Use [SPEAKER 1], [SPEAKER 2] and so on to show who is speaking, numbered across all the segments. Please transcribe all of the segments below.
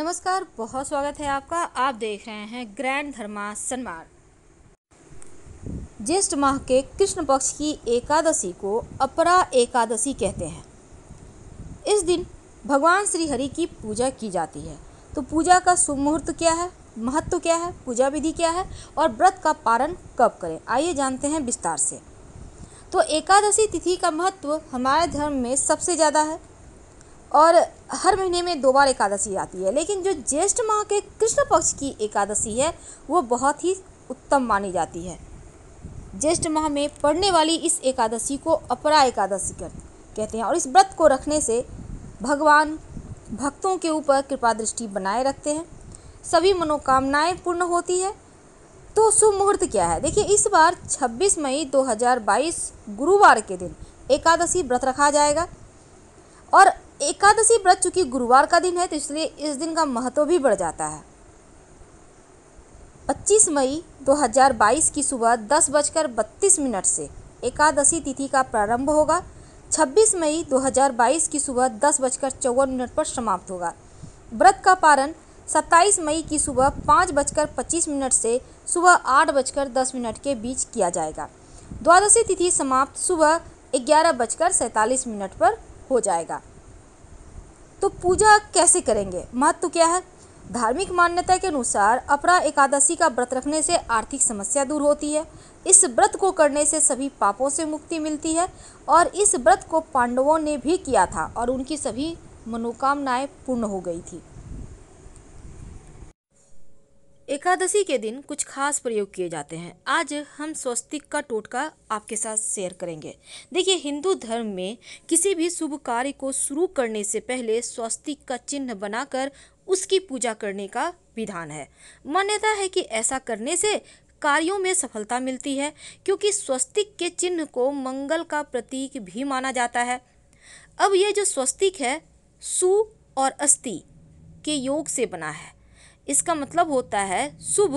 [SPEAKER 1] नमस्कार बहुत स्वागत है आपका आप देख रहे हैं ग्रैंड धर्मा सनमार ज्येष्ठ माह के कृष्ण पक्ष की एकादशी को अपरा एकादशी कहते हैं इस दिन भगवान श्री हरि की पूजा की जाती है तो पूजा का शुभ मुहूर्त क्या है महत्व क्या है पूजा विधि क्या है और व्रत का पारण कब करें आइए जानते हैं विस्तार से तो एकादशी तिथि का महत्व हमारे धर्म में सबसे ज़्यादा है और हर महीने में दो बार एकादशी आती है लेकिन जो ज्येष्ठ माह के कृष्ण पक्ष की एकादशी है वो बहुत ही उत्तम मानी जाती है ज्येष्ठ माह में पड़ने वाली इस एकादशी को अपरा एकादशी कर कहते हैं और इस व्रत को रखने से भगवान भक्तों के ऊपर कृपा दृष्टि बनाए रखते हैं सभी मनोकामनाएं पूर्ण होती है तो शुभ मुहूर्त क्या है देखिए इस बार 26 मई 2022 गुरुवार के दिन एकादशी व्रत रखा जाएगा और एकादशी व्रत चूंकि गुरुवार का दिन है तो इसलिए इस दिन का महत्व भी बढ़ जाता है 25 मई 2022 की सुबह दस बजकर बत्तीस मिनट से एकादशी तिथि का प्रारंभ होगा 26 मई 2022 की सुबह दस बजकर चौवन मिनट पर समाप्त होगा व्रत का पारण 27 मई की सुबह पाँच बजकर पच्चीस मिनट से सुबह आठ बजकर दस मिनट के बीच किया जाएगा द्वादशी तिथि समाप्त सुबह ग्यारह बजकर सैंतालीस मिनट पर हो जाएगा तो पूजा कैसे करेंगे महत्व क्या है धार्मिक मान्यता के अनुसार अपरा एकादशी का व्रत रखने से आर्थिक समस्या दूर होती है इस व्रत को करने से सभी पापों से मुक्ति मिलती है और इस व्रत को पांडवों ने भी किया था और उनकी सभी मनोकामनाएं पूर्ण हो गई थी एकादशी के दिन कुछ खास प्रयोग किए जाते हैं आज हम स्वस्तिक का टोटका आपके साथ शेयर करेंगे देखिए हिंदू धर्म में किसी भी शुभ कार्य को शुरू करने से पहले स्वस्तिक का चिन्ह बनाकर उसकी पूजा करने का विधान है मान्यता है कि ऐसा करने से कार्यों में सफलता मिलती है क्योंकि स्वस्तिक के चिन्ह को मंगल का प्रतीक भी माना जाता है अब ये जो स्वस्तिक है सु और अस्थि के योग से बना है इसका मतलब होता है शुभ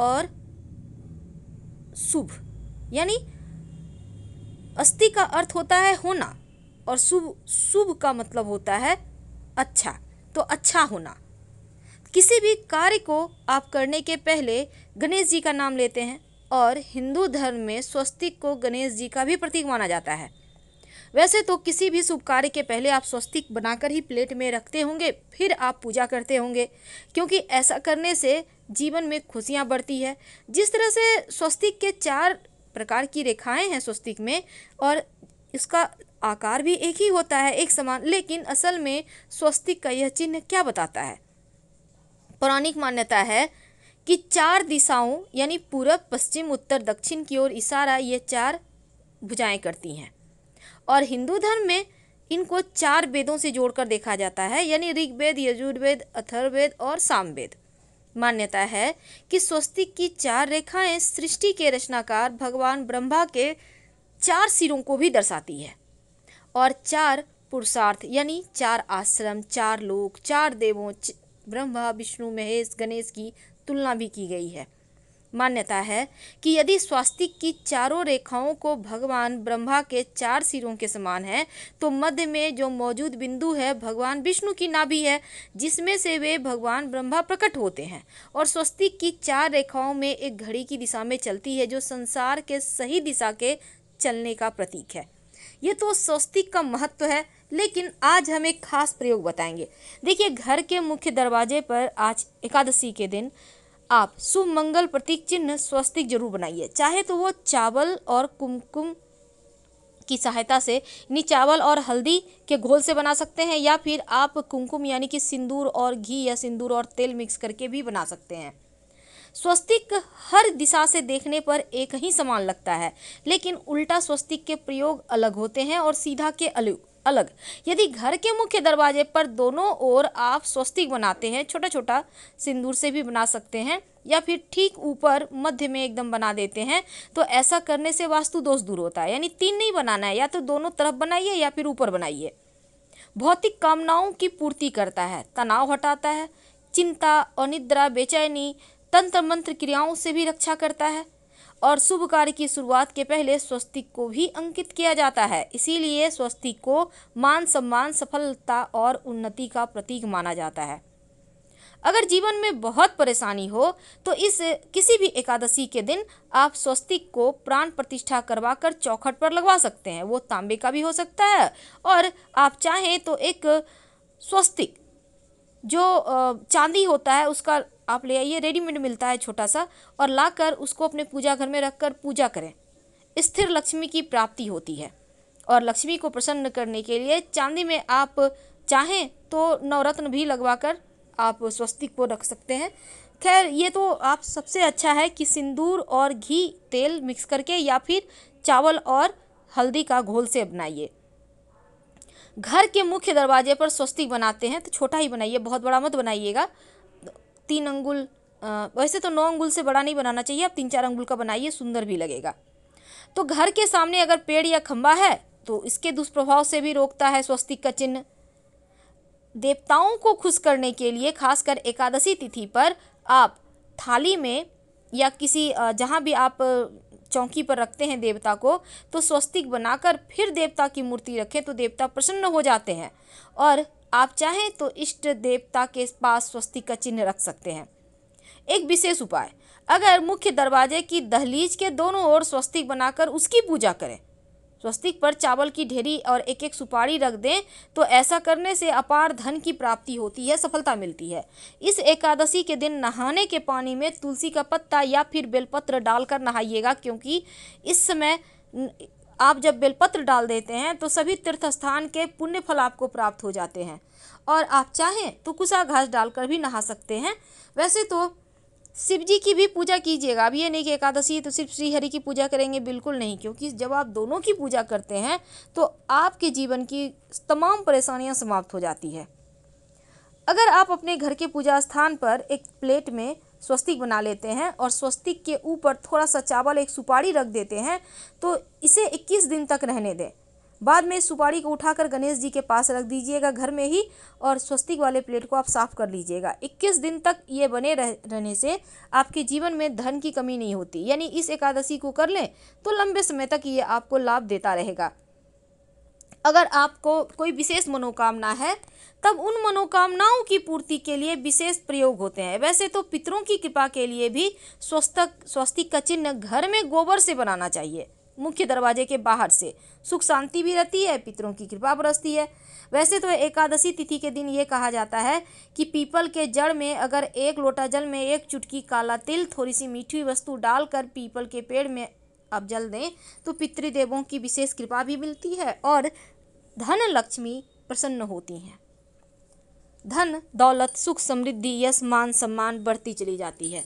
[SPEAKER 1] और शुभ यानी अस्थि का अर्थ होता है होना और शुभ शुभ का मतलब होता है अच्छा तो अच्छा होना किसी भी कार्य को आप करने के पहले गणेश जी का नाम लेते हैं और हिंदू धर्म में स्वस्तिक को गणेश जी का भी प्रतीक माना जाता है वैसे तो किसी भी शुभ कार्य के पहले आप स्वस्तिक बनाकर ही प्लेट में रखते होंगे फिर आप पूजा करते होंगे क्योंकि ऐसा करने से जीवन में खुशियाँ बढ़ती है जिस तरह से स्वस्तिक के चार प्रकार की रेखाएं हैं स्वस्तिक में और इसका आकार भी एक ही होता है एक समान लेकिन असल में स्वस्तिक का यह चिन्ह क्या बताता है पौराणिक मान्यता है कि चार दिशाओं यानी पूर्व पश्चिम उत्तर दक्षिण की ओर इशारा ये चार भुजाएं करती हैं और हिंदू धर्म में इनको चार वेदों से जोड़कर देखा जाता है यानी ऋग्वेद यजुर्वेद अथर्वेद और सामवेद मान्यता है कि स्वस्तिक की चार रेखाएं सृष्टि के रचनाकार भगवान ब्रह्मा के चार सिरों को भी दर्शाती है और चार पुरुषार्थ यानी चार आश्रम चार लोक चार देवों ब्रह्मा विष्णु महेश गणेश की तुलना भी की गई है मान्यता है कि यदि स्वास्तिक की चारों रेखाओं को भगवान ब्रह्मा के चार सिरों के समान है तो मध्य में जो मौजूद बिंदु है भगवान विष्णु की नाभि है जिसमें से वे भगवान ब्रह्मा प्रकट होते हैं और स्वस्तिक की चार रेखाओं में एक घड़ी की दिशा में चलती है जो संसार के सही दिशा के चलने का प्रतीक है ये तो स्वस्तिक का महत्व है लेकिन आज हम एक खास प्रयोग बताएंगे देखिए घर के मुख्य दरवाजे पर आज एकादशी के दिन आप शुभ मंगल प्रतीक चिन्ह स्वस्तिक जरूर बनाइए चाहे तो वो चावल और कुमकुम की सहायता से यानी चावल और हल्दी के घोल से बना सकते हैं या फिर आप कुमकुम यानी कि सिंदूर और घी या सिंदूर और तेल मिक्स करके भी बना सकते हैं स्वस्तिक हर दिशा से देखने पर एक ही समान लगता है लेकिन उल्टा स्वस्तिक के प्रयोग अलग होते हैं और सीधा के अलग अलग यदि घर के मुख्य दरवाजे पर दोनों ओर आप स्वस्तिक बनाते हैं छोटा छोटा सिंदूर से भी बना सकते हैं या फिर ठीक ऊपर मध्य में एकदम बना देते हैं तो ऐसा करने से वास्तु दोष दूर होता है यानी तीन नहीं बनाना है या तो दोनों तरफ बनाइए या फिर ऊपर बनाइए भौतिक कामनाओं की पूर्ति करता है तनाव हटाता है चिंता अनिद्रा बेचैनी तंत्र मंत्र क्रियाओं से भी रक्षा करता है और शुभ कार्य की शुरुआत के पहले स्वस्तिक को भी अंकित किया जाता है इसीलिए स्वस्तिक को मान सम्मान सफलता और उन्नति का प्रतीक माना जाता है अगर जीवन में बहुत परेशानी हो तो इस किसी भी एकादशी के दिन आप स्वस्तिक को प्राण प्रतिष्ठा करवा कर चौखट पर लगवा सकते हैं वो तांबे का भी हो सकता है और आप चाहें तो एक स्वस्तिक जो चांदी होता है उसका आप ले आइए रेडीमेड मिलता है छोटा सा और लाकर उसको अपने पूजा घर में रखकर पूजा करें स्थिर लक्ष्मी की प्राप्ति होती है और लक्ष्मी को प्रसन्न करने के लिए चांदी में आप चाहें तो नवरत्न भी लगवा कर आप स्वस्तिक को रख सकते हैं खैर ये तो आप सबसे अच्छा है कि सिंदूर और घी तेल मिक्स करके या फिर चावल और हल्दी का घोल से बनाइए घर के मुख्य दरवाजे पर स्वस्तिक बनाते हैं तो छोटा ही बनाइए बहुत बड़ा मत बनाइएगा तीन अंगुल वैसे तो नौ अंगुल से बड़ा नहीं बनाना चाहिए आप तीन चार अंगुल का बनाइए सुंदर भी लगेगा तो घर के सामने अगर पेड़ या खंबा है तो इसके दुष्प्रभाव से भी रोकता है स्वस्तिक का चिन्ह देवताओं को खुश करने के लिए खासकर एकादशी तिथि पर आप थाली में या किसी जहाँ भी आप चौकी पर रखते हैं देवता को तो स्वस्तिक बनाकर फिर देवता की मूर्ति रखें तो देवता प्रसन्न हो जाते हैं और आप चाहें तो इष्ट देवता के पास स्वस्तिक का चिन्ह रख सकते हैं एक विशेष उपाय अगर मुख्य दरवाजे की दहलीज के दोनों ओर स्वस्तिक बनाकर उसकी पूजा करें स्वस्तिक पर चावल की ढेरी और एक एक सुपारी रख दें तो ऐसा करने से अपार धन की प्राप्ति होती है सफलता मिलती है इस एकादशी के दिन नहाने के पानी में तुलसी का पत्ता या फिर बेलपत्र डालकर नहाइएगा क्योंकि इस समय आप जब बेलपत्र डाल देते हैं तो सभी तीर्थ स्थान के पुण्य फल आपको प्राप्त हो जाते हैं और आप चाहें तो कुसा घास डालकर भी नहा सकते हैं वैसे तो शिव जी की भी पूजा कीजिएगा अब ये नहीं कि एकादशी तो सिर्फ श्री हरि की पूजा करेंगे बिल्कुल नहीं क्योंकि जब आप दोनों की पूजा करते हैं तो आपके जीवन की तमाम परेशानियां समाप्त हो जाती है अगर आप अपने घर के पूजा स्थान पर एक प्लेट में स्वस्तिक बना लेते हैं और स्वस्तिक के ऊपर थोड़ा सा चावल एक सुपारी रख देते हैं तो इसे 21 दिन तक रहने दें बाद में इस सुपारी को उठाकर गणेश जी के पास रख दीजिएगा घर में ही और स्वस्तिक वाले प्लेट को आप साफ कर लीजिएगा 21 दिन तक ये बने रह, रहने से आपके जीवन में धन की कमी नहीं होती यानी इस एकादशी को कर लें तो लंबे समय तक ये आपको लाभ देता रहेगा अगर आपको कोई विशेष मनोकामना है तब उन मनोकामनाओं की पूर्ति के लिए विशेष प्रयोग होते हैं वैसे तो पितरों की कृपा के लिए भी स्वस्तक स्वस्तिक का चिन्ह घर में गोबर से बनाना चाहिए मुख्य दरवाजे के बाहर से सुख शांति भी रहती है पितरों की कृपा बरसती है वैसे तो एकादशी तिथि के दिन ये कहा जाता है कि पीपल के जड़ में अगर एक लोटा जल में एक चुटकी काला तिल थोड़ी सी मीठी वस्तु डालकर पीपल के पेड़ में अब जल दें तो पितृदेवों की विशेष कृपा भी मिलती है और धन लक्ष्मी प्रसन्न होती हैं धन दौलत सुख समृद्धि यश मान सम्मान बढ़ती चली जाती है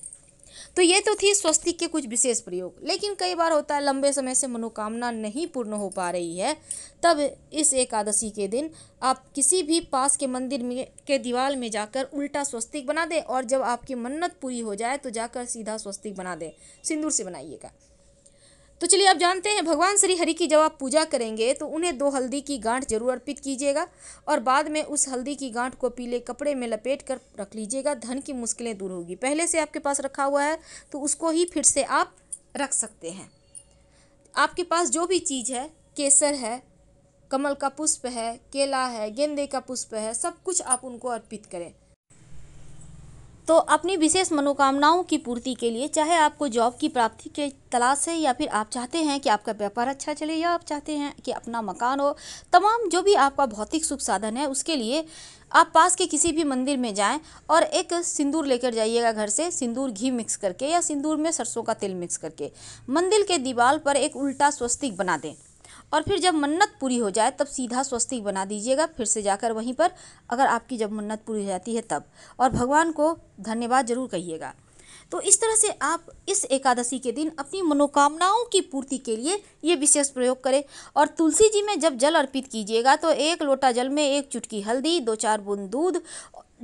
[SPEAKER 1] तो ये तो थी स्वस्तिक के कुछ विशेष प्रयोग लेकिन कई बार होता है लंबे समय से मनोकामना नहीं पूर्ण हो पा रही है तब इस एकादशी के दिन आप किसी भी पास के मंदिर में के दीवार में जाकर उल्टा स्वस्तिक बना दें और जब आपकी मन्नत पूरी हो जाए तो जाकर सीधा स्वस्तिक बना दें सिंदूर से बनाइएगा तो चलिए आप जानते हैं भगवान श्री हरि की जब आप पूजा करेंगे तो उन्हें दो हल्दी की गांठ जरूर अर्पित कीजिएगा और बाद में उस हल्दी की गांठ को पीले कपड़े में लपेट कर रख लीजिएगा धन की मुश्किलें दूर होगी पहले से आपके पास रखा हुआ है तो उसको ही फिर से आप रख सकते हैं आपके पास जो भी चीज़ है केसर है कमल का पुष्प है केला है गेंदे का पुष्प है सब कुछ आप उनको अर्पित करें तो अपनी विशेष मनोकामनाओं की पूर्ति के लिए चाहे आपको जॉब की प्राप्ति के तलाश है या फिर आप चाहते हैं कि आपका व्यापार अच्छा चले या आप चाहते हैं कि अपना मकान हो तमाम जो भी आपका भौतिक सुख साधन है उसके लिए आप पास के किसी भी मंदिर में जाएं और एक सिंदूर लेकर जाइएगा घर से सिंदूर घी मिक्स करके या सिंदूर में सरसों का तेल मिक्स करके मंदिर के दीवार पर एक उल्टा स्वस्तिक बना दें और फिर जब मन्नत पूरी हो जाए तब सीधा स्वस्तिक बना दीजिएगा फिर से जाकर वहीं पर अगर आपकी जब मन्नत पूरी हो जाती है तब और भगवान को धन्यवाद जरूर कहिएगा तो इस तरह से आप इस एकादशी के दिन अपनी मनोकामनाओं की पूर्ति के लिए ये विशेष प्रयोग करें और तुलसी जी में जब जल अर्पित कीजिएगा तो एक लोटा जल में एक चुटकी हल्दी दो चार बूंद दूध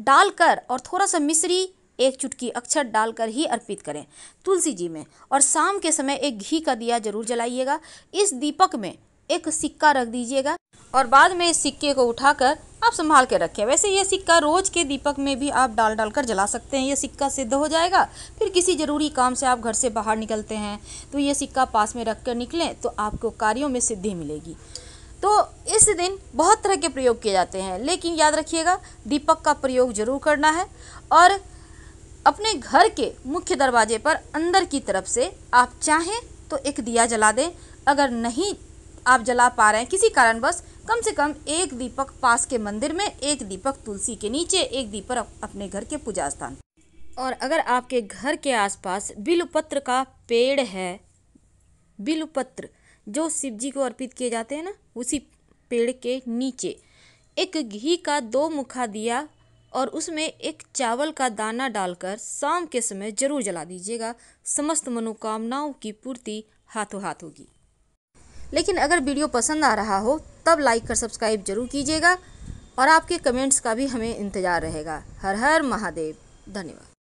[SPEAKER 1] डालकर और थोड़ा सा मिश्री एक चुटकी अक्षर डालकर ही अर्पित करें तुलसी जी में और शाम के समय एक घी का दिया जरूर जलाइएगा इस दीपक में एक सिक्का रख दीजिएगा और बाद में इस सिक्के को उठाकर आप संभाल के रखें वैसे ये सिक्का रोज़ के दीपक में भी आप डाल डाल कर जला सकते हैं ये सिक्का सिद्ध हो जाएगा फिर किसी ज़रूरी काम से आप घर से बाहर निकलते हैं तो ये सिक्का पास में रख कर निकलें तो आपको कार्यों में सिद्धि मिलेगी तो इस दिन बहुत तरह के प्रयोग किए जाते हैं लेकिन याद रखिएगा दीपक का प्रयोग ज़रूर करना है और अपने घर के मुख्य दरवाजे पर अंदर की तरफ से आप चाहें तो एक दिया जला दें अगर नहीं आप जला पा रहे हैं किसी कारणवश कम से कम एक दीपक पास के मंदिर में एक दीपक तुलसी के नीचे एक दीपक अपने घर के पूजा स्थान और अगर आपके घर के आसपास बिलपत्र का पेड़ है बिलपत्र जो शिव जी को अर्पित किए जाते हैं ना उसी पेड़ के नीचे एक घी का दो मुखा दिया और उसमें एक चावल का दाना डालकर शाम के समय जरूर जला दीजिएगा समस्त मनोकामनाओं की पूर्ति हाथों हाथ होगी लेकिन अगर वीडियो पसंद आ रहा हो तब लाइक और सब्सक्राइब जरूर कीजिएगा और आपके कमेंट्स का भी हमें इंतज़ार रहेगा हर हर महादेव धन्यवाद